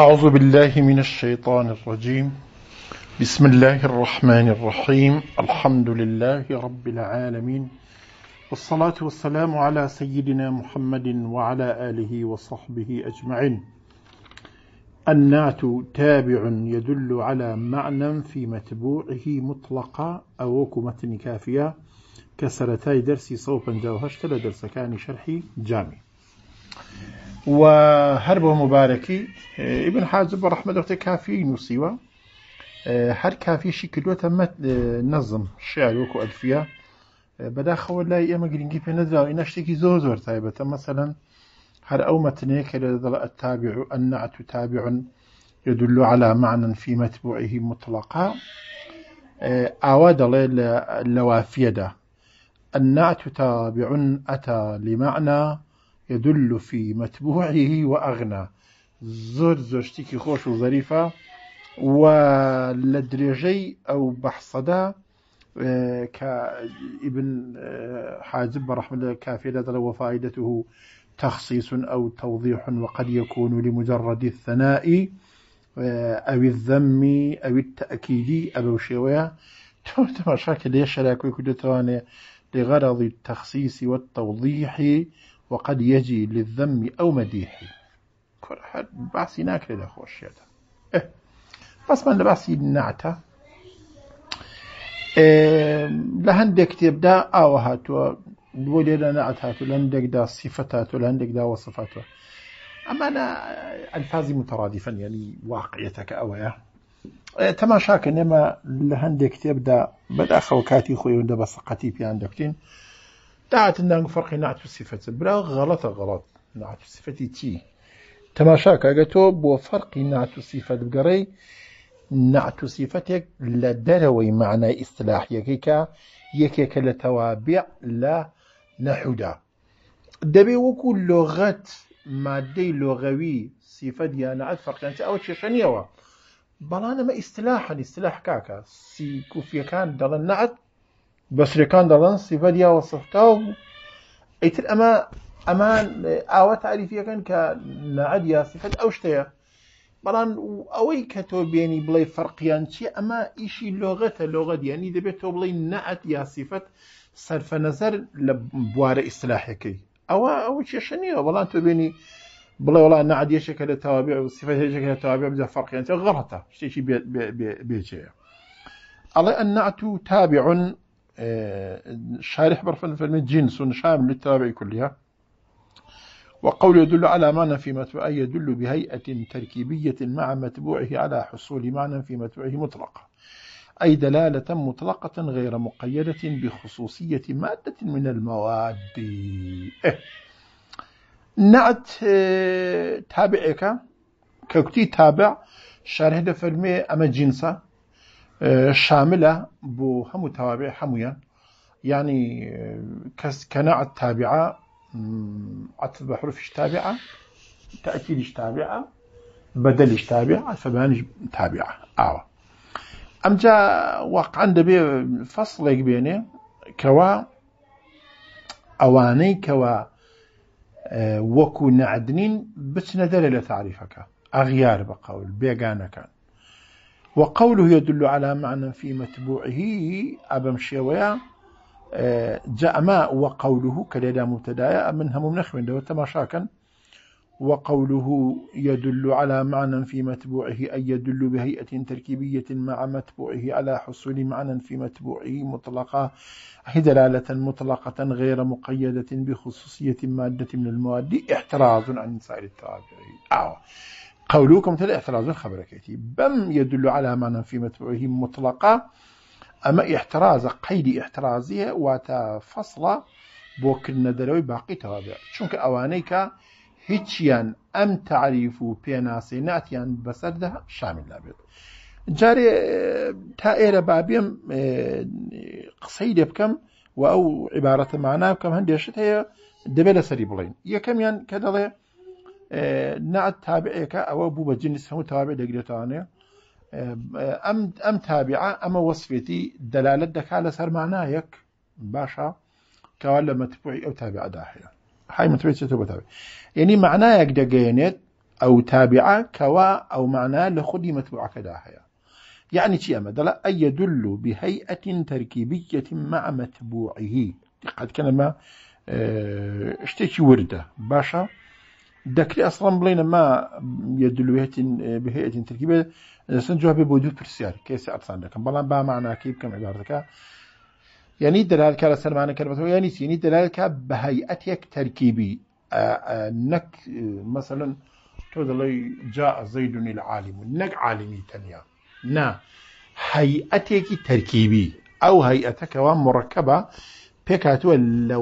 أعوذ بالله من الشيطان الرجيم بسم الله الرحمن الرحيم الحمد لله رب العالمين والصلاة والسلام على سيدنا محمد وعلى آله وصحبه أجمعين النعت تابع يدل على معنى في متبوعه مطلقة أو كمتن كافية كسرتاي درسي صوبا جاوهش تلا درس كان شرحي جامي مباركي آه، ابن مبارەکی رحمة الله بە ڕحمەدەوتێ کافی نووسیوە آه، هەر کافیشی کردوەتە آه، نظم شعر وكو ألفية بدا لای ئێمە گرنگی پێ نەدراوی نەشتێکی إن أشتكي تایبەتە مەسەەن هەر ئەو مەتنەیە کە لە دەڵ التابع و ئەنەعەت يدل على معنى في متبوعه مطلقا أواد الله لوافيدا النعت تابع أتى لمعنى يدل في متبوعه وأغنى زۆر زۆر خوش وظريفة ولدرجي أو و كابن درێژەی رحمه الله كافي ئیبن حاجب بەڕحمە تخصيص أو توضيح وقد يكون لمجرد الثناء آه، أو الذم أو التأكيد أو شوية تو مشاكل ليش راكو كدتواني لغرض التخصيص والتوضيح وقد يجي للذم أو مديح كل حد بعسي ناكل لخوش يدا إيه بس من بحثي النعتة إيه لهندك تبدا أو هاتوا ولينا أنا هاتوا لهندك دا صفات هاتوا لهندك دا وصفات أما أنا الفازي مترادفا يعني واقعيتك أويا إيه، تما نێمە إنما لهندك تبدا بدأ خوكاتي خۆی وندە بە سەقەتی پیان دەکتین تاعت نانغ فرقي نعت في الصفات بلا غلط غلط نعت في الصفات تي تماشاك اجتو بو فرقي نعت في الصفات بقري نعت صفتك دروي معنى اصطلاح يكيكا يكيكا لتوابع لا نحودا دبي وكو لغة مادي لغوي صفة ديانا عاد فرق انت يعني او تشيشانيوا بلانا ما اصطلاحا اصطلاح كاكا سي كوفيا كان دلن نعت بس ريكان دالانس يفديا وصفته ايتر اما اما اوا تعريفيا كان كنعد يا صفات اوشتيا بلان او اي كتو بيني بلاي فرقيان شي اما ايشي لغه لغه يعني دبي تو بلاي نعت يا صفات صرف نظر لبوار كي او او شي شنو والله انت بلا والله انا عاد يشك التوابع وصفات يشك على التوابع بدا فرق يعني غلطه شي شي بيجي الله النعت تابع الشارح برفن فرمي جنس شامل للتابع كلها وقول يدل على معنى في متبوعه يدل بهيئة تركيبية مع متبوعه على حصول معنى في متبوعه مطلقة أي دلالة مطلقة غير مقيدة بخصوصية مادة من المواد إيه. نعت آه، تابعك كوكتي تابع شارح دفرمي أما جنسه شاملة بو همو توابع حمويا يعني كس كناعة تابعة عطف بە تابعة تأكيد تابعة بدل تابعة فبانج تابعة ئاوە أم جا دەبێ فەصلێک فصل بيني كوا أواني كوا وكو نعدنين دەرێ دلالة تعريفك أغيار بقول قەول كان وقوله يدل على معنى في متبوعه أبم شوية آه، جاء ما وقوله كليلا مبتدايا منها من دوت مشاكا وقوله يدل على معنى في متبوعه أي يدل بهيئة تركيبية مع متبوعه على حصول معنى في متبوعه مطلقة دلالة مطلقة غير مقيدة بخصوصية مادة من المواد احتراز عن سائر التوابع آه. قولكم تلا اعتراض خبركيتي بم يدل على معنى في متبوعه مطلقة أما احتراز قيد احترازية وتفصل بوكر بوكرنا باقي توابع شونك أوانيك هيتشيان أم تعریف و پێناسیناتیان بەسەردا شامل لابد جاري تائر بابيم آه، قصيدة بكم وأو عبارة معناه بكم هندي معنا بکەم سريبلين يا دەبێت يان بڵین یەکەمیان اه، نعت تابعێکە ئەوە بوو بە جنس هەموو تابع اه، أم ئەم تابعە ئەمە وەصفێتی على دەکا لە سەرمانایەک باشە کەوا لە أو تابعة تابعدا هاي حی متوێتێتەوە بەتابێت یعنی يعني دەگەێنێت دقينت أو تابعة كوا أو معناه لخدي متبوعك داحية يعني شيء دل أي يدل بهيئة تركيبية مع متبوعه قد كلمة اه، اشتكي وردة باشا دەکرێت ئەسڵم بڵێنە ما یەدلوێتین بهەیەین ترکی بێت سنجوا بێ بۆ دوو پرسیار کێسی ئەرسان دەکەم بەڵام بامانناکی بکەم عبارەکە یعنی يعني دەلال کارە سەرمانە يعني کردەوە یانی سینی دەلال کا بە یەک تەرکیبی آه، آه، نەک مثلن تۆ دەڵی جا زەیدونی لە عالم و نەک عالمی تەنیا نا هەیئەتێکی تەرکیبی ئەو هەیئەتەکەەوە مڕەکەبە پێک هاتووە لە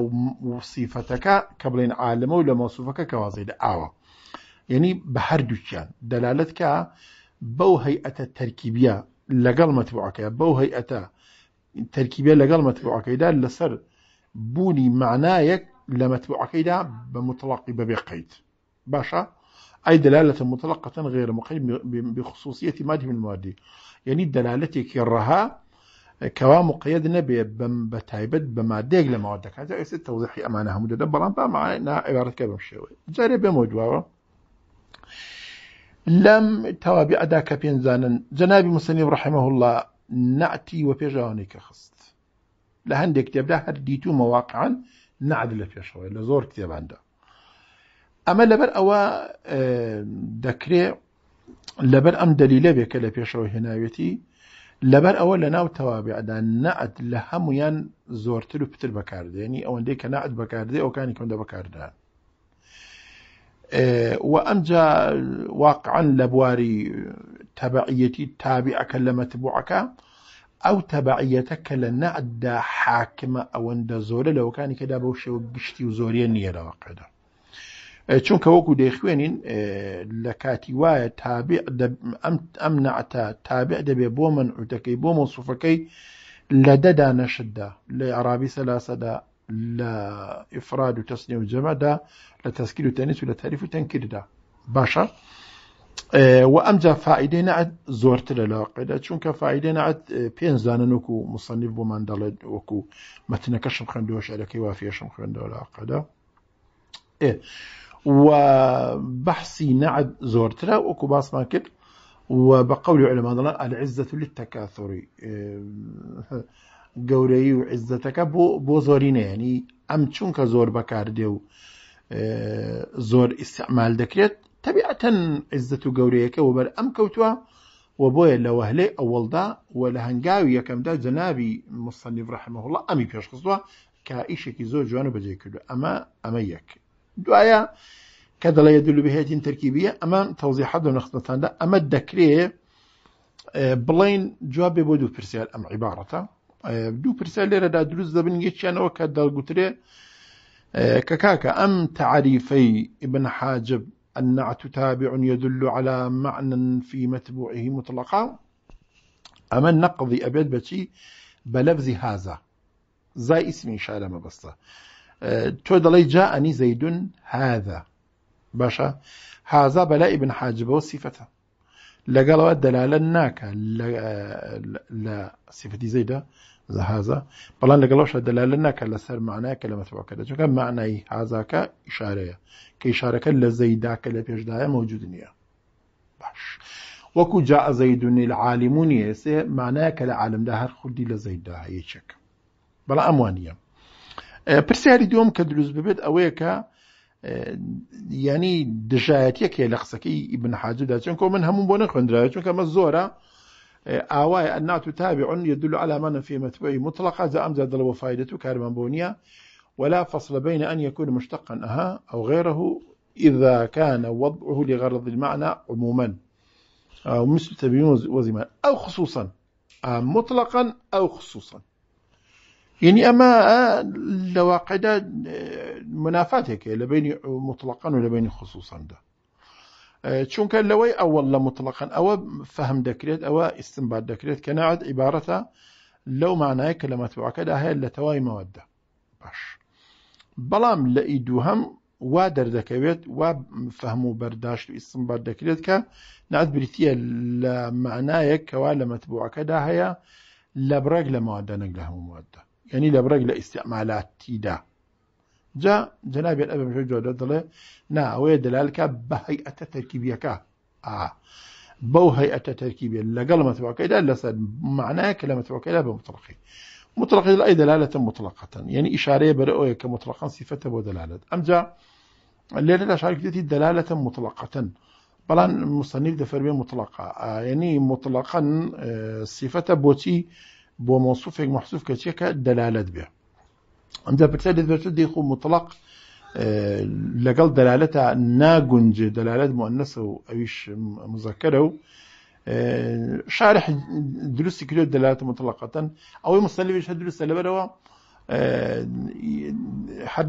وسیفەتەکە کە بڵێن عالمە و لە مەوسوفەکە کەوازی لە ئاوە یعنی بە هەردووچیان دەلالت کە بەو هەیئەتە تەرکیبە لەگەڵ مەتبوعەکە بەو هەیئەتە تەرکیبە لەگەڵ مەتبوعەکەیدا لەسەر بوونی معنایەک لە مەتبوعەکەیدا بە متڵقی بەبێ قیت باشە أي دلالة مطلقة غير مقيد بخصوصية ماده من المواد يعني دلالتك الرها كوا مقيد نبي بم بتايبد بما ديق لما ودك هذا يس التوضيح امانه هم دبر ام مع ان عباره كبر الشوي جاري بمودوا لم توابع اداك بين زانن جنابي مسلم رحمه الله ناتي وبيجاني كخست لهندك تبدا هديتو مواقعا نعد لك شوي لزور كتاب عنده اما لبر او ذكري آه، لبر ام دليله بك هنا هنايتي لەبەر ئەوە لە ناو تەوابعدا نەعەت لە هەمویان زۆرتر و پتر بەکاردێنی ئەوەندەی کە نعەت بەکاردێ ئەوکانی کەمدە بەکاردان و ئەمجا واقعا لە بواری تەبعەتی تابعەکە لە مەتبوعەکە ئەو تەبعەتە کە لە نەعدا حاکمە ئەوەندە زۆرە لەوەکانی کەدا بەو شێوە گشتی و زۆریە نییە لەواقعدا چونکە وەکو دەیخوێنین لە کاتی وایە ئەم نعتا تابع دەبێ بۆ من عوتەکەی بۆ مۆسوفەکەی لە دەدا نەشتدا لە عرابی سەلاسەدا لە ئفراد و تەسنی و جەمەدا لە تەسکیل و تەنیس و لە تەریف و تەنکرددا باشە و ئەمجا فائیدەی نعەت زۆرترە لە قێدا چونکە فائیدەی نعەت پێنجدانن وەکو مسەنیف بۆمان دەڵێت وەکو مەتنەکەشم خوێندەوە شارەکەی وافێشم خوێندەوە لە قەدا ئێ و بحثی نعد زۆرترە وەکو باسمان کرد و بە العزة للتكاثر ئەلعزت اه، للتەکاتۆری گەورەی و عزتەکە بۆ بۆ زۆرینەیەنی يعني ئەم چونکە زۆر بەکاردێ و اه، زۆر ئیسعمال دەکرێت تەبیعەتەن عزت و گەورەیەەکە و بەر ئەم کەوتووە و بۆیە لە وهلێ ئەوەڵدا و لە هەنگاوی یەکەمدا جەناوی مستەنی ڕحمەوڵە ئەمی پێشخستووە کە ئیشێکی زۆر جوانە دوایە کە يدل دلو التركيبية أما توضيح هذا و نەختەتاندا أما الدكري آه، بلين جواب بودو برسال أم عبارة بدو آه، برسال دوو رد لێرەدا ذبن جيش أنا وكذا دەڵگوترێ آه، ككاكا أم تعريفي ابن حاجب النعت تابع يدل على معنى في متبوعه مطلقا أما نقضي أبيد بشي بلفظ هذا زي اسم إن شاء الله ما بسطه تۆ دەڵی جا ئەنی زەیدون هذا باشە هازا بەلای بن حاجبەوە سیفەتە لەگەڵەوە دەلالە ناکە لە سیفەتی زەیدا هازا بەڵام لەگەڵەوەشە دەلالە ناکە لەسەر معناە کە لە مەتەوەکەدا چونکە معنای هازاکە ئیشارەیە کە ئیشارەکە لە زەیداکە لە پێشدایە مەوجود نییە باش وەکو جا زەیدونی لە عالیمونی ئێسێ مانایە کە لە عالمدا هەر خوردی لە زەیدا هەیەچێک بەڵام ئەموانە اه، پرسیاری دوم که کە دروست ببێت ئەوەیە کە اه، ینی دژایەتەکێ لە قسەکەی ئیبن حاجدا چون کۆ من هەموو بۆ نەخوێنراوە چونکە مە زۆرە اه، ئاوای ئەنات و تابعون يدل على ما في متبوعي مطلقة إذا أمزد له فائدة كارمان بونية ولا فصل بين أن يكون مشتقا أها أو غيره إذا كان وضعه لغرض المعنى عموما أو مثل تبيون وزمان أو خصوصا مطلقا أو خصوصا يعني اما لواقع دا آه، منافاتك لبين مطلقا ولبين خصوصا ده آه، چونکە كان لوي اول لا مطلقا او فهم ئەوە او دەکرێت کە ناعات عباره لو مانایە کە لە مەتوعەکەدا هەیە لە باش بلام لە ئی دووهەم وا دەردەکەوێت وا فەهم و بەرداشت و ئستنبات دەکرێت کە نات بریتە لە معنایەک کەوا لە مەتبوعەکەدا هەیە يعني لبرق لاستعمالات تيدا جا جناب الأب مش جودة دله نا ويا دلالك بهيئة تركيبية آه بو هيئة تركيبية لقل متبوع لا سد معناه كلا متبوع كيدا بمطلقي مطلق أي دلالة مطلقة يعني إشارة برؤية كمطلقا صفة ودلالة أم جا الليلة الأشعار كتبتي دلالة مطلقة بلان مصنف دفر مطلقة آه يعني مطلقا آه بوتي بو موصوفك محصوف كتشيكا دلالات بها عندها برسالة دبرت دي مطلق آه، لقل دلالتها ناقنج دلالات مؤنسة أويش مذكرة آه، شارح دروس كتير دلالات مطلقة أو مستلبي شهاد دروس اللي بروا آه،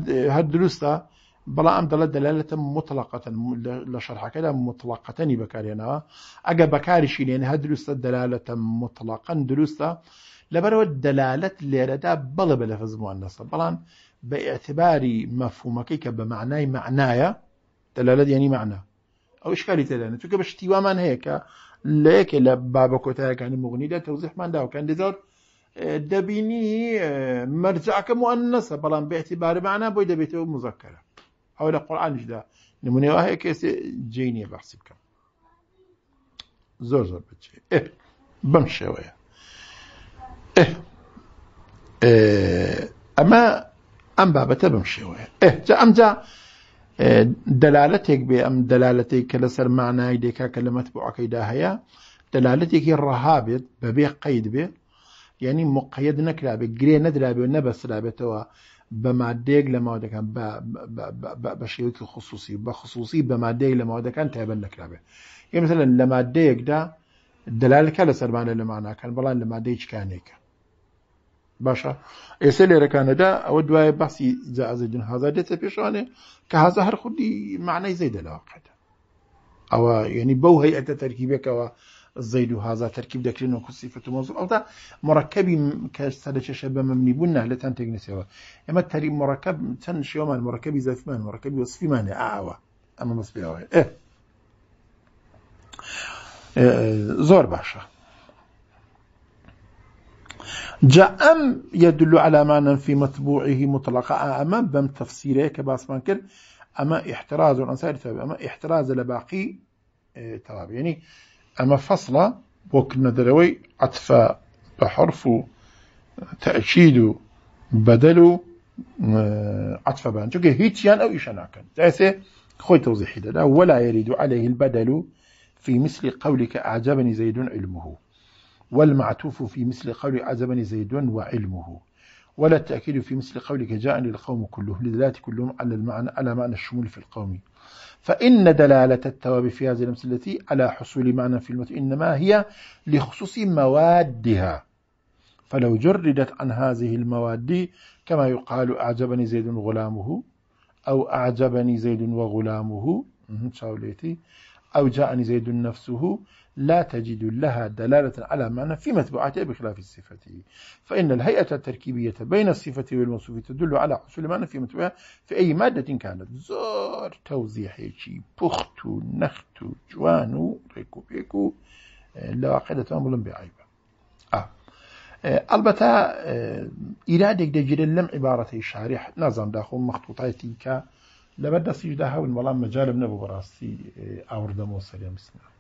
هاد دروس بلا أم دلالة, دلالة مطلقة شرح كده مطلقة بكاري أنا أجا بكاري شيء يعني هاد دروس دلالة مطلقة دروس لبرو الدلالة اللي لدى بلب لفزمو النصب بلان باعتباري مفهومك بمعناي معنايا دلالة يعني معنى أو إشكالي تلانا تلك باشتوا من هيك ليك لبابا كتايا عن مغني دا توضيح مان داو كان دزور آه، دابيني آه، مرجعك مؤنسة بلان باعتبار معنى بوي دبيته مذكرة أو القرآن جدا نموني واهي كيسي جيني بحسي بكم زور زور بجي إيه بمشي ويا ئەمە ئەم بابەتە بم شێوەیە ئەمجا دەلالەتێک بێ ئەم دەلالەتێک کە لەسەر مانای دێکا کە لە مەتبوعەکەیدا هەیە دەلالەتێکی ڕەهابێت بەبێ قەید بێ یعنی مقید نەکرابێت گرێ نەدرابێت نەبەسرابێتەوە بە مادەیەک لە ماوەدەکان بە شێوکی خصوصی بە خصوصی بە مادەیەک لە ماوەدەکان تایبەن نەکرابێت مثلن لە مادەیەکدا دەلالەکە لە سەرمانە لە ماناکەن بەڵام لە مادەی چکانێکە باشە ئێستا او دوای ئەوە ز از جازدن هازا دت پیشانه که هازا هر خودی معنای زەی دەلاوەقێتە او یعنی بو بەو هەیئەتە کوا زید و هازا تەرکیب دەکرێن و خوسیفت و مۆزوع ئەودا مڕکەبی کە سە لە چێشە بە مەمنی بوون نه لەتان تێکنسەوە ئێمە تەری مڕکەب چەند شێوەمان مڕکەبی زەفمان مڕکەبی وەسفیمانە ئاوە ئەمە مەسپیاوە اه. اه، زۆر باشە جاء أم يدل على معنى في مطبوعه مطلقة أما بم تفسيره كباس منكر أما احتراز الأنصار أما احتراز لباقي آه، تواب يعني أما فصلة وكنا دروي عطف بحرف تأكيد بدل عطف آه، بان جوكي هيتيان أو إشاناكن جايسي خوي توضيحي ولا يريد عليه البدل في مثل قولك أعجبني زيد علمه والمعتوف في مثل قول عزبني زيد وعلمه ولا التأكيد في مثل قولك جاءني القوم كله لذلات كلهم على المعنى على معنى الشمول في القوم فإن دلالة التواب في هذه المسألة على حصول معنى في المت إنما هي لخصوص موادها فلو جردت عن هذه المواد كما يقال أعجبني زيد غلامه أو أعجبني زيد وغلامه أو جاءني زيد نفسه لا تجد لها دلالة على معنى في متبوعاتها بخلاف الصفة فإن الهيئة التركيبية بين الصفة والموصوف تدل على حصول معنى في متبوعها في أي مادة كانت زور توضيحي شي بختو نختو جوانو ريكو بيكو لواقع تمام بلن بعيبة آه. البته ئیرادێک آه، دەگیرن لەم عیبارەتی شارح نازان داخۆم مەخطوتایەتی کە لەبەر سجدها والملام مجال مەجارم نەبوو بەڕاستی ئاوردەمەوە آه، سەرێ مسنە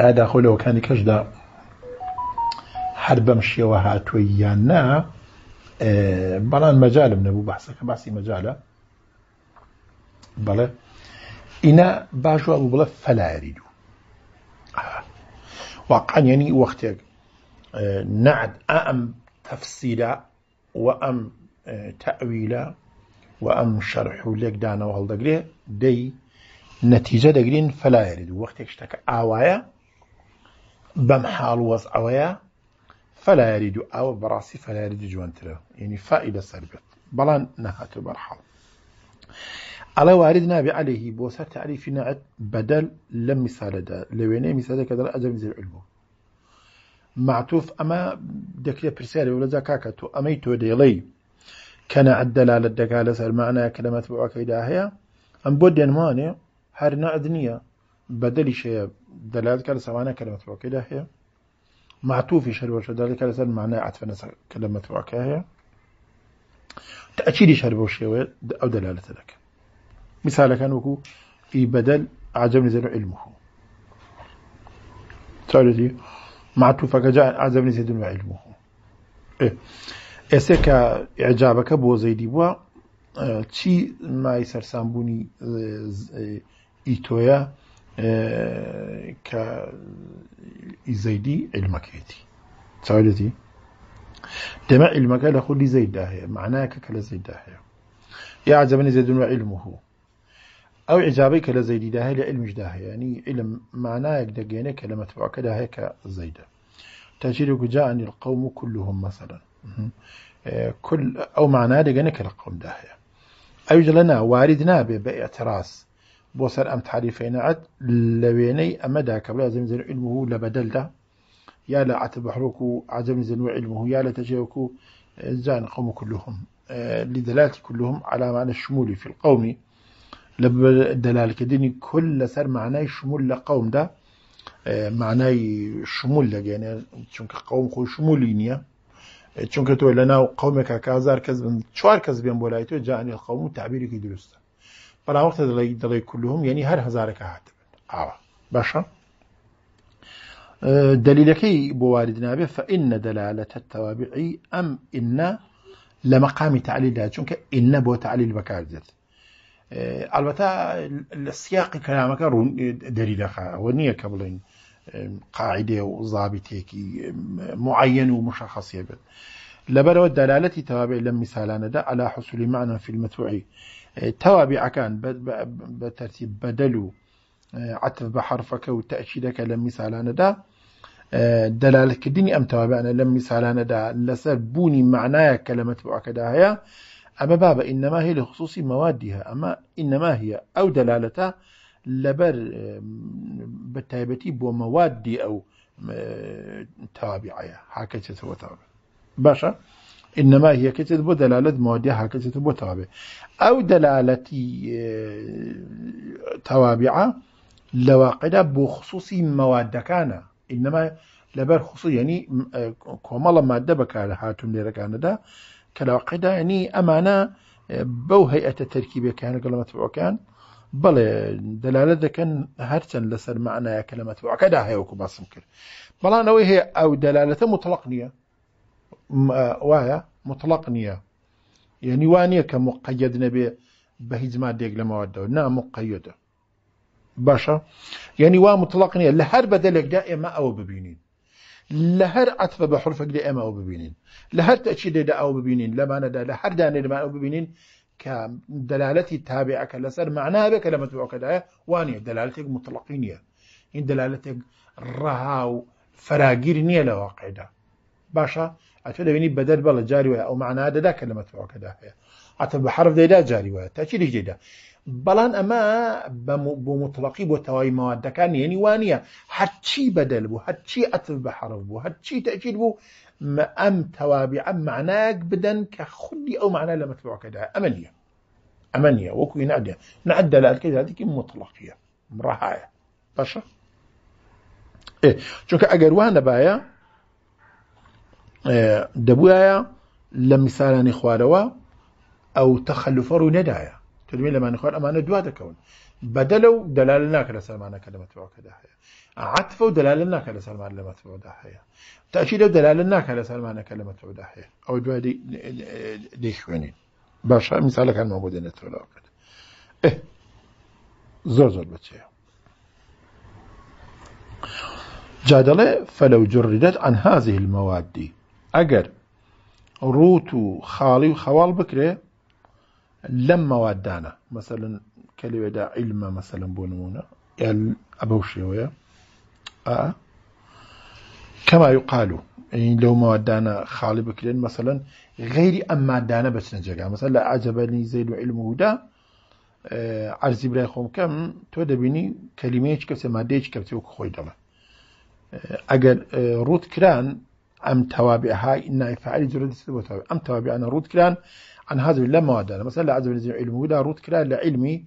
هذا خۆ كان كشدا حرب مشي وهات ويانا آه، بلا مجال من ابو بحثك بحثي باسی بلا انا ئینا ابو بلا فلا يريدو واقعا يعني وەختێک آه، نعد ام تفسيرا وام آه، تاويلا وام شرح لك دانا وهل دقري دي نتيجه نەتیجە فلا يريدو دوو اشتكى اوايا بم حال فلا يريد او براسي فلا يريد جوانتره يعني فائدة سربت بلا نهات برحال على واردنا بعليه بوسا تعريف نعت بدل لم مثال دا لو ينا مثال كذا أجل مثل علمه معتوف أما دكتور برسالة ولا زكاكة أميت وديلي كان عدل على الدقالة سر كلمات بوعك إداهية أم بودي ماني هر نعدنية بدلي شيء دلالة كلا سوانا كلمة وكده هي معطوف شرب وش دلالة كلا سل معنى عطفنا كلمة وكده هي تأكيد شرب وش أو دلالة لك مثال كان وكو في بدل عجبني زين علمه تعرفي معطوفك كجاء عجبني زين علمه إيه ئێسێ کە ئێجابەکە بۆ زەیدی بووە اه، چی مای سەرسانبوونی ئیتۆیە اه، اه، كزيدي المكيتي تعالتي دما علمك لخلي زيد داهية معناك كلا زيد داهية يا عجبني زيد وعلمه أو إجابيك لزيد داهية لعلمش داهية يعني علم معناك دقينة كلمة تبعك داهية كزيدة تجدك جاءني القوم كلهم مثلا آه، كل أو معناه دقينة كالقوم داهية أو جلنا واردنا باعتراس بۆ سەر ئەم لبيني لەوێنەی ئەمەدا كبلا بلا زمزن علمه لبدل ده يا لا عتە بەحرۆک عزم زن علمه يا لا تجاوكو آه، زان قوم كلهم آه، لدلالة كلهم على معنى الشمولي في القوم لدلالة كديني كل سر معناي شمول لقوم ده آه، معناي شمول لك يعني چونك قوم خو شمولينيا چونك تو لنا قومك كازار كذب شوار كذبين بولايتو جاني القوم تعبيرك درسته بەراوەتە دەڵی دەڵێ کولوم یعنی يعني هر هزارەکە هاتبن ئاوە آه. باشە أه، دلیلەکەی بۆ بواردنا به فإن دلالة التوابع أم إن لمقام مەقامی تعلیلدا چونکە ئینە بۆ تعلیل بەکاردێت ئەلبەتا أه، لە سیاقی کەلامەکە ڕوون دەریدەخە ئەوە نییە کە بڵێن قاعدێ و زابتێکی معەن و مشخصیە بێت لەبەرەوە دەلالەتی تەوابع لەم میسالانەدا ئەلا حسولی تەوابیعەکان كان تەرتیب بدلو و عتف بە حرفەکە و دا آه، دلالة كديني أم توابع أنا لەم میسالانەدا لەسەر بوونی معنایە کە لە مەتبوعەکەدا هەیە ئەمە بابە ئینەما هەیە لە خصوصی مەوادیها ئەمە ئینەما هەیە ئەو دەلالەتە لەبەر بە تایبەتی بۆ مەوادی ئەو تەوابیعەیە هاکە چێتەوە تەوابێت إنما هي كتت بو دلالة موديها كتت بو تابع أو دلالة توابعة لواقدا بو خصوصي مواد كان إنما لبر خصوصي يعني كومالا مادة بكار هاتم لركان دا كلاقدا يعني أمانا بو هيئة التركيبية كان قال متبوع كان بڵێ دەلالە دەکەن هەرچەند لەسەر معنایە کە لە مەتبوعەکەدا هەیەوەکو باسم کرد بەڵان ئەوەی هەیە ئەو دەلالەتە مطلق نییە آه، وایە مطلق نییە یعنی وانە کە نبي نەبێ بە هیچ مادێک لە ماوەدەوە نامقەدە باشە یعنی وا مطلق نییە لە هەر بەدەلێکدا ئێمە ئەوە ببینین لە هەر عتبە بە حرفێکدا ئێمە ئەو ببینین لە هەر تەچی دێدا ئەو ببینین لەمانەدا لە هەر دانێمان ئەو ببینین کە دەلالەتی تابعەکە لەسەر معنابێکە لە مەتوعەکەدایە وانە دەلالەتێک مطلقی نییە این دەلالەتێک ڕەها و فراگیر نییە لە واقعدا باشە اتولى بني بدل بلا جاري ويا او معناه دا, دا كلمة فعو كداه حتى بحرف دا, دا جاري ويا تأكيد جديدة بلان اما بمطلقي بو تواي مواد كان يعني وانيا هاتشي بدل بو هاتشي اتف بحرف بو هاتشي تأكيد بو ما ام توابع ام معناك بدن كخلي او معناه لما تبعو كداه امنيا امنيا وكو ينعدي نعدى لالكيد هذيك مطلقية مرهاية باشا ايه شوك اقر وانا بايا اه، دبوايا لم مثال نخواروا او تخلف رو ندايا تلميذ لما نخوار اما ندوا دكون بدلو الناك كلا سلمان كلمة وكذا عطفوا الناك كلا سلمان كلمة وكذا دلال الناك كلا سلمان كلمة وكذا او دوا دي دي شويني باشا مثال كان موجود نترول وكذا اه زور زور بتشي جادله فلو جردت عن هذه المواد ئەگەر ڕوت و خاڵی و خەواڵ بکرێ لەم مەواددانە مەسەن کەلوێدا عیلمە مەسەلم بۆ نمونە یان ئەبەو شێوەیە کەما قالو لەو مەواددانە خاڵی بکرێن مەسەن غیری ئەم مادانە بچنە جێگا مەسەر لە ئاجبەرنی زیل و علممودا ئەرزی برای خۆم کەم تۆ دەبینی کەلیمەیەکی کەسێ مادەیەکی کەپتی وەک خۆی دەڵێ ئەگەر ڕوت کران أم توابع هاي إن فعل جرد وتوابع أم توابع أنا رود كلان عن هذا لا مواد أنا مثلا عز وجل علم ولا رود كلان لعلمي علمي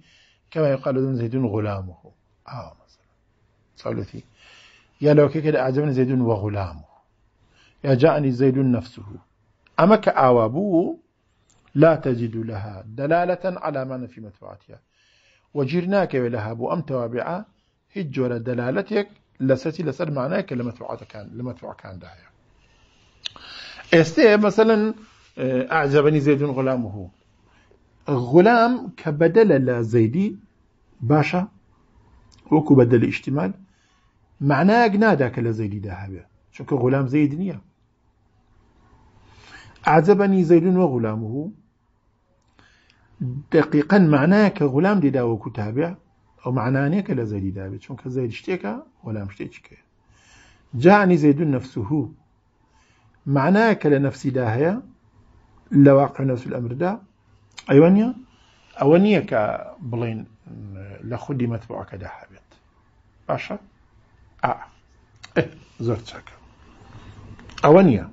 كما يقال ذن زيد غلامه آه مثلا ثالثي يا لو كده أعجبني زيد وغلامه يا جاءني زيد نفسه أما كأوابو لا تجد لها دلالة على ما في متبوعاتها وجرناك لها بو أم توابعة هجور دلالتك لست لسر معناك لمتبوعات كان لمتبوع كان داير ئێستەیە مثلا آه، اعجبني زيد غلامه غلام كبدل بەدەلە لە زەیدی باشە وەکو اشتمال معناه معناەک نادا زيدي لە زەیدیدا غلام زيد نيا أعجبني زيد وغلامه دقيقا معناه كغلام دي داوكو تابع او معناه كلا زيد دابع چونك زيد شتيكا غلام شتيكا جاءني زيد نفسه معناکە لە نەفسیدا هەیە لە واقع نەسل ئەمردا ئەیوان نیە ئەوە نییە کە بڵین لە خودی مەتبعەکەدا هەبێت باشە زۆر چاکە ئەوە نییە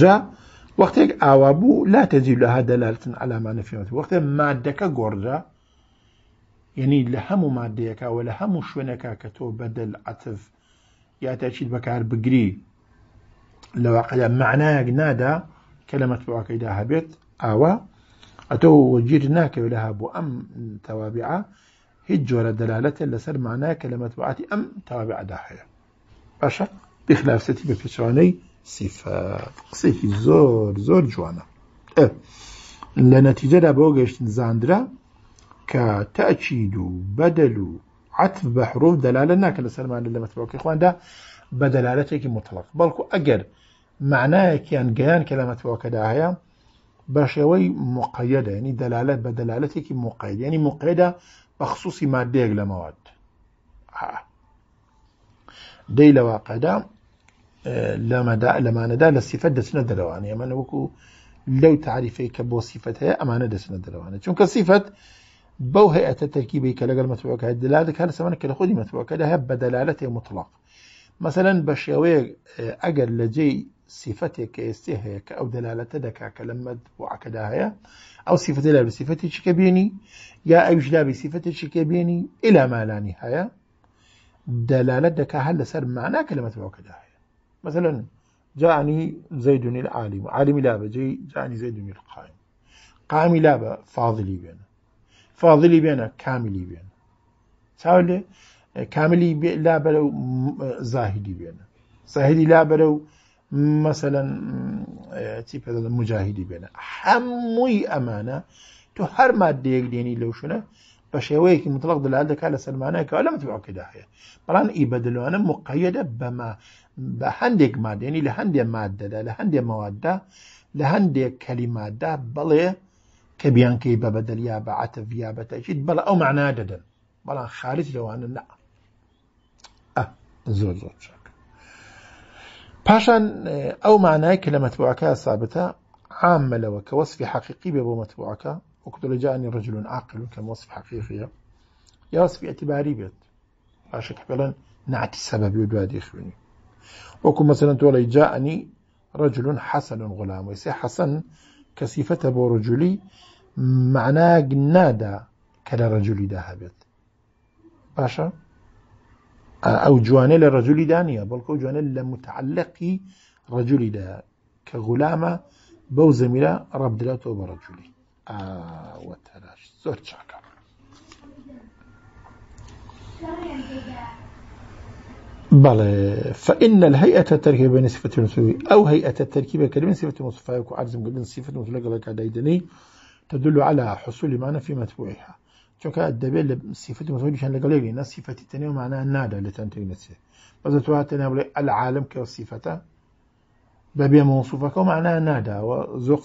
جا وەختێک ئاوا بوو لا تەجیب لەها دەلالتن ئەلامانە فێت وەختە مادەکە گۆرجە یعنی لە هەموو مادەیەکەوە لە هەموو شوێنەکە کە تۆ بەدەل عتف یا تەچیت بەکار بگری لواقع معنى نادا كلمة بوعك إذا هبت أو أتو وجيرناك لها بو أم توابعة هجور دلالة لسر معناه كلمة بعتي أم توابع داحية باشا بخلاف ستي ببيشواني صفة صفة زور زور جوانا اه لنتيجة بوغش زاندرا كتأكيد بدل عطف بحروف دلالة ناك لسر معنى لما تبعك إخوان دا بدلالته كي مطلق بلكو أجر معناه كيان جيان كلمة وكداهيا بشوي مقيدة يعني دلالة بدلالته كي مقيد يعني مقيدة بخصوص مادة لمواد ها ديل واقدا اه، لما دا لما ندا للصفة دسنا دلوان يعني ما نوكو لو تعريفي كبو صفة هي أما ندا سنا دلوان شون كصفة بو هيئة التركيبي كلا قال متبوع كهد دلالة كهل سمانك لخودي متبوع كده هب دلالته مطلق مثلا بشوي آه، اجل لجي صفتي كيستيها او دلالته دكا كلمد وعكداهايا او صفتي لا بصفتي شكبيني يا ايش لا بصفتي شكبيني الى ما لا نهايه دلالة دكا هل سر معنى كلمة وعكداهايا مثلا جاءني زيد العالم عالم لا بجي جاءني زيد القائم قائم لا فاضلي بين فاضلي بين كامل بين تعالي کاملی لا بەرە و زاهدی بێنە زاهدی لا بەرە و مەسەەن چی پێ مجاهدی بێنە هەمووی ئەمانە تۆ هەر مادەیەک دێنی لەو شوە بە شێوەیەکی مطلق دلال دەکات لە سلمانەکە لەم تبعکەدا هەیە بەڵان ئی بەدلوانە مقەیەدە بەما بە هەندێک مادێنی لە هەندێک مادەدا لە هەندێک مەواددا لە هەندێک کەلیمادا بڵێ کە بیانکەی بە بەدەلیا بە عتەڤیا بەتەچیت بەڵە ئەو معنا دەدەن بەڵام خارج لەوانە نە زور زور شاك باشان او اه، معناه كلا لە مەتبوعەکە عامة لو كوصف حقيقي بابو بێ بۆ مەتبوعەکە رجل عاقل کە حقيقي يا وصف اعتباري بيت بێت باشە نعتي السبب يدوى دي خلوني وكو مثلا تولي جاءني رجل حسن غلام ويسي حسن كصفته بو رجلي معناه جنادا كلا رجلي بيت باشا او جوانه لە دانية بل كو جوانه لە رجل دا كغلامه بو زميله رب دلاته بە اه ئاوەتەراش زور چاکە بل فإن الهيئة التركيبه بين صفة المسوي أو هيئة التركيبة كلمة صفة المصفى وعرض قد صفة المسوي لقد كدايدني تدل على حصول معنى في متبوعها شوكا که دبیر صفت مفهومی شن لگلی بین صفتی تنه و معنای ناده لتان تونسته باز تو هات تنه العالم که صفتا ببی موصوفه که معنای ناده و زوق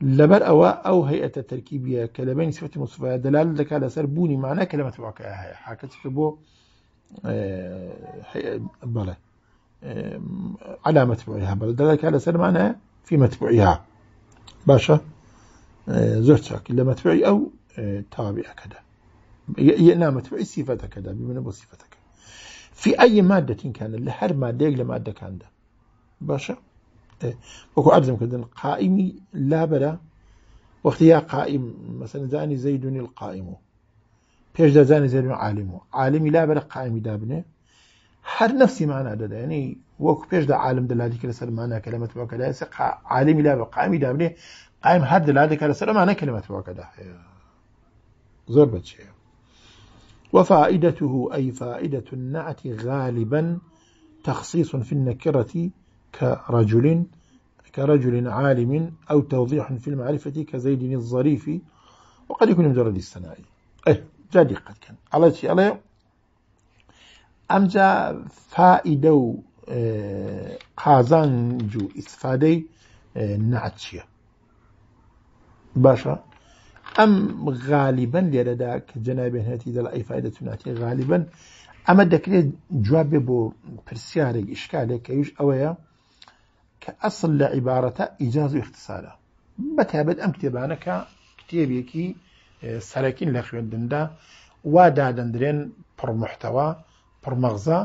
لبر او او هیئت ترکیبیه کلمه صفت موصوفه دلال دکال سر بوني معناها كلمة تو عکه های حاکت فبو بله على متبوعها بل ذلك على سر معناها في متبوعها باشا زرتك إلا متبوعي أو تابع كذا يلامت في صفته كذا بمن ابو صفتك في اي ماده كان لهر ماده ماده كان ده باشا بكو إيه. أجزم كذن قائمي لا بلا وقت يا قائم مثلا زاني زيد القائم بيش ده زاني زيد عالم عالمي لا بلا قائمي دابنه هر نفسي معنى ده, دا يعني وكو بيش ده عالم ده كلا سر معنى كلمة بوكدا عالمي لا بلا قائمي دابنه قائم هر ده كلا سر معنى كلمة بوكدا زربتشير وفائدته أي فائدة النعت غالبا تخصيص في النكرة كرجل كرجل عالم أو توضيح في المعرفة كزيد الظريف وقد يكون مجرد الثنائي أي جادي قد كان على شيء على أمجا فائدة آه، قازان جو استفاده آه، نعتشيه باشا ئەم غالیبەن لێرەدا کە جەنابێنێتی دەڵ ئەیفاایدە توناتی غالیبەن ئەمە دەکرێت جواب بێ بۆ پرسیارێک ئیشکالێک کەویش ئەوەیە کە ئەسل لە عیبارەتە ئیجااز و اختصارە بەتابێت ئەم کتێبانەکە کتێبێکی سەرەکین لە خوێندندا وا دادەندرێن پڕمحتەوە پڕمەغزە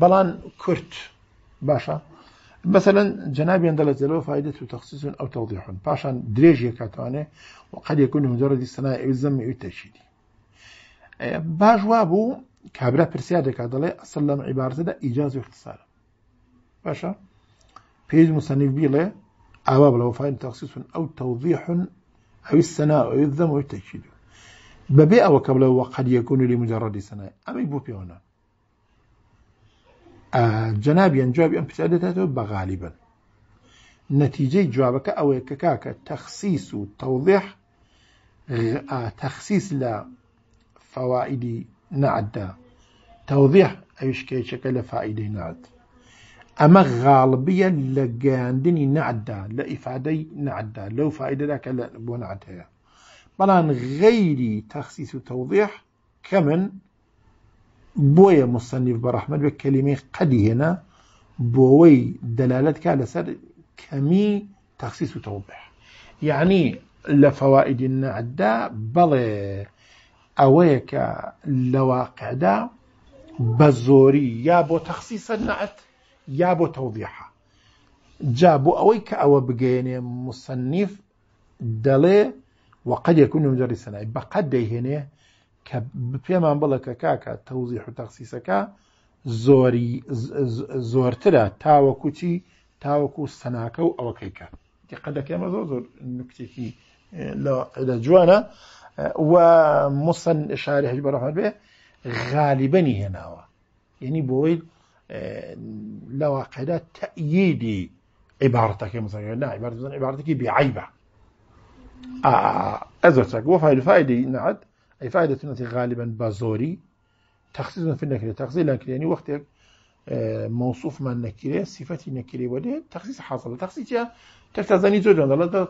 بەڵام کورت باشە مثلا جنابي يندل له فائدته تخصيص أو توضيح باشا دريج كاتوانه وقد يكون مجرد استناء الزم التشديدي باش وابو كابرا برسيادة كادلة أصلا عبارة دا إيجاز واختصار باشا بيج مصنف بيلي أباب لو فائدة تخصيص أو توضيح أو السناء أو الذم والتشديد ببيئة وكبلة وقد يكون لمجرد السناء أمي بوبي هنا جەنابیان جوابی ئەم پرسیار دەداتەوە بە غاالبن نەتیجەی جوابەکە ئەوەیە کە کاکە تەخصیص و تەوضح اه، تەخصیص لە فەوائدی نعدا تەوضح ئەوشکێچەکە لە فائیدەی نات ئەمە غاڵبیە لە گەاندنی نعدا لە ئیفادەی نعدا لەو فائدەدا کە بۆ نعات هەیە بەڵام غەیری تەخصیص و تەوضح کە من بوي مصنف بە بكلمة قد هنا بوي دلالتك على سر كمي تخصيص وتوضيح يعني لفوائد النعدة بل أويك لواقع دا بزوري يا بو تخصيص النعت يا بو توضيحة بۆ أويك أو یا مصنف دلي وقد يكون مجرد سنة بقد هنا کە پێمان بڵەکە کاکە تەوزیح و تەخصیسەکە زۆری زۆرترە تاوەکوچی تاوەکو سەناکە و ئەوەکەیکە دقەکەمە زۆر زۆر نکتێکی اه، لە جوانە اه، و مسن شاری هەج بەڕەحمان بێ غالیبنی هێناوە یعنی بۆی اه، لە واقعدا تأييدي عبارتك مثلا لا عبارتك بزن عبارتك بعيبة أزرتك وفايد فايدة نعد أي فائدة التي غالبا بازوري تخصيص في النكرة تخصيص النكرة يعني وقت آه، موصوف ما النكرة صفة النكرة وده تخصيص حاصل تخصيص تكتزني زوجا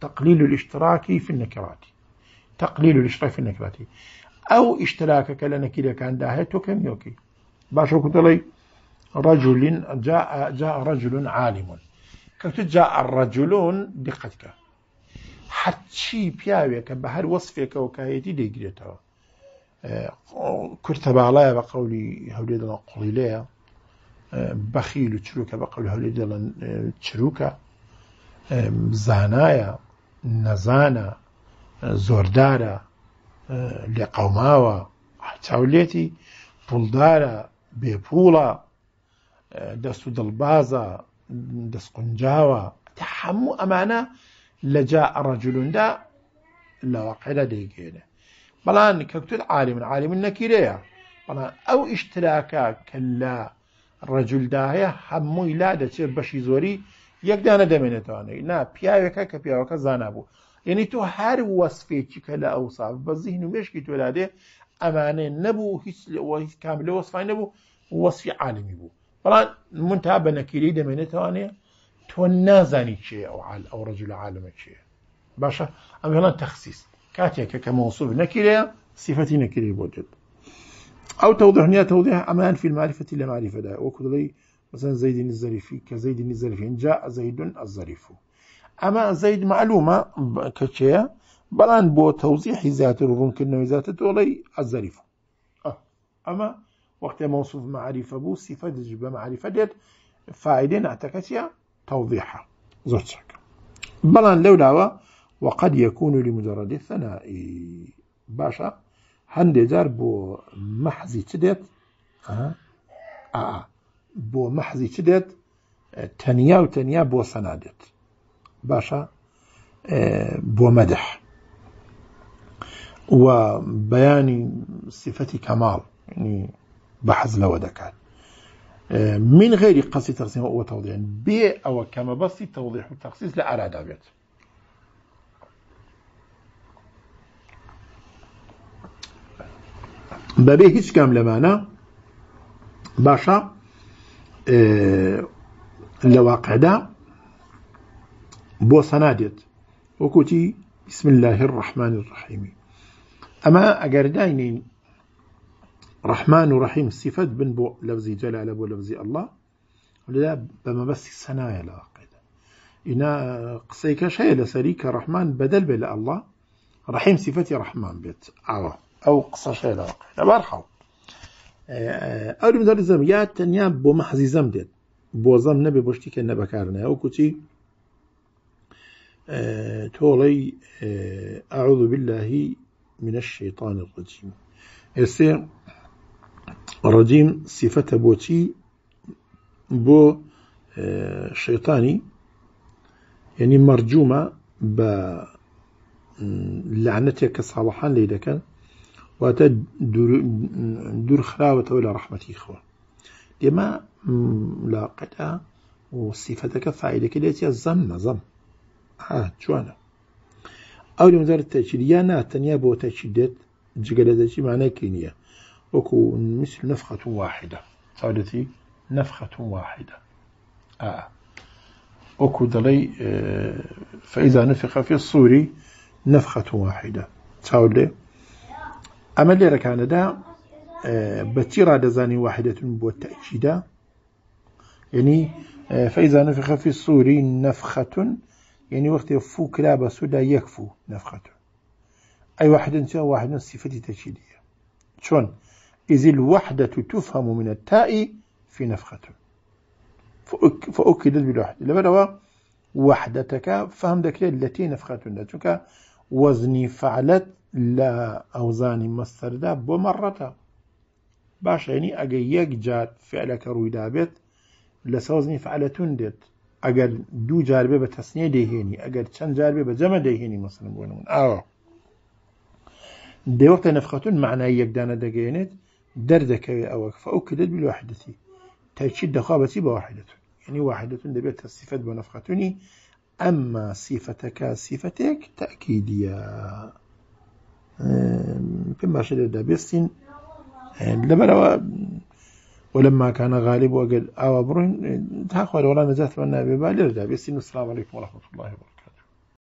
تقليل الاشتراك في النكرات تقليل الاشتراك في النكرات أو اشتراكك لنكرة كان داها توكم يوكي باشو كنت لي رجل جاء جاء رجل عالم كنت جاء الرجلون دقتك هەرچی پیاوێکە بە هەر وەصفێکەوە کایەتی دەگرێتەوە کورتە باڵایە بە قولی هەولێ دەڵ قوڵی لەیە بەخیل و چروکە بە قەول هەولێ دەڵن چروکە زانایە نەزانە زۆردارە لێ قەوماوە چاولێتی پڵدارە بێپوڵە دەست و دڵبازە دەستقنجاوە هەموو ئەمانە لە جا ڕەجلوندا لە وەقعدا دەیگێنێ بەڵان کەکتل عالی من عالی من نەکیرەیە بەڵام ئەو ئیشتراکە کە لە ڕەجلدا هەیە هەمووی لا دەچێت بەشی زۆری یەکدانە دەمێنێتوانەی نا پیاوێکە کە پیاوەکە زانابوو یعنی تۆ هەر وەسفێکی کە لە ئەو ساف بە زیهن و مێشکی تۆلادێ ئەمانێ نەبوو هیچ کامل لە وەسفای نەبوو وەسفی عالمی بوو بەڵام منتا بە نەکیری دەمێنێتوانێ تۆ نازانی او ئەو حال ئەو ڕجل عالمە چێ باشە ئەم هێڵان تەخصیص که کە مەوسوب نەکرێ سیفەتی نەکرێ بۆ جد ئەو تەودەهنیە تەودێ ئەمان فی المعرفەتی لە معرفەدا او دڵی مثلا زيد الزريفي زید الزريفي جاء زید الظريف أما زيد معلومة كشيء بلان بو توضيح ذات الروم كنا ذات تولي الظريف أه. أما وقت موصوف معرفة بو صفت جبه معرفة ديت فاعلين اعتكسيا توضيحها زۆر چەکە لو لەو وقد يكون لمجرد الثناء باشا هند جار بو محزي تدت آه. بۆ آه. بو محزي دێت تەنیا و بو سنادت باشا بو مدح بۆ مەدەح و يعني بحز لو بە من غير قصد تقسيم أو توضيح بي أو كما بسي توضيح وتخصيص لأراد أبيت بەبێ هیچ کام لەمانە باشە لە واقعدا بۆ سەنادێت وەکوتی بسم الله الرحمن الرحیمی ئەمە ئەگەر داینین رحمن رحيم صفات بن بو لفظي جلالة بو لفظي الله ولا بما بس سنايا لا قيد إنا قصيك شيء لسريك رحمن بدل بلا الله رحيم صفاتي رحمن بيت أو أو قصا شيء لا قيد مرحو أول من ذلك الزم يا تنيا بو محزي زم ديت بو زم نبي بوشتي كنا بكارنا أو كتي تولي أعوذ بالله من الشيطان الرجيم السير رجيم صفة بوتي بو آه، شيطاني يعني مرجومة ب لعنتك صالحان ليدا كان وتدور دور خلاوة ولا رحمة إخوة لما لاقتا وصفتك فاعلة كليتي الزم زم زم ها جوانا أولي مدار التأشير يا ناتن يا بو تأشيدت جغلتك معنى كينيا أكو مثل نفخة واحدة تعرفي نفخة واحدة آه أكو دلي آه، فإذا نفخ في الصور نفخة واحدة لي أما اللي ركان دا آه، بتيرا دزاني واحدة بو التأكيدة يعني آه، فإذا نفخ في الصور نفخة يعني وقت يفو كلاب سودا يكفو نفخة أي واحد انت واحد صفتي تشيدية شون إذ الوحدة تفهم من التاء في نفخة فأك فأكدت بالوحدة لبروا وحدتك فهم ذكر التي نفخة لتك وزني فعلت لا أوزاني مصدر دا بمرة باش يعني أجا يجات فعلك رويدابت لس وزني فعلت دت ئەگەر دو جاربة بتسنية تەسنیە دەیهێنی ئەگەر جاربة بجمع بە مثلا دەیهێنی مەسن بوونمون ئاوە آه. دەوەختە نەفخەتون معنای یەکدانە دەگەێنێت دردك يا أوك فأكدت بالوحده تشد خابتي بواحدة يعني واحدة دەبێت الصفات بنفختني أما صفتك صفتك تأكيدية تاکیدیە شد دابستين دەبێستین ولما كان غالب وقد أو تاخذ ولا نزات من نبي بالر دابستين السلام عليكم ورحمة الله وبركاته